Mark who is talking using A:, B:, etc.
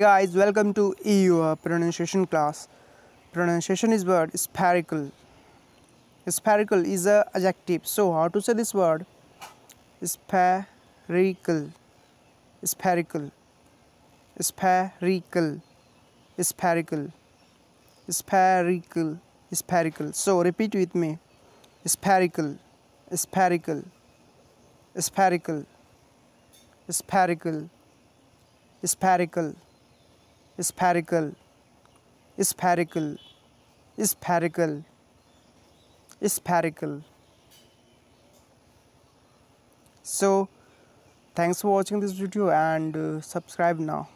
A: guys welcome to EU uh, pronunciation class pronunciation is word spherical spherical is a adjective so how to say this word spherical spherical spherical spherical spherical spherical so repeat with me spherical spherical spherical spherical spherical spherical, spherical, spherical, spherical. So, thanks for watching this video and uh, subscribe now.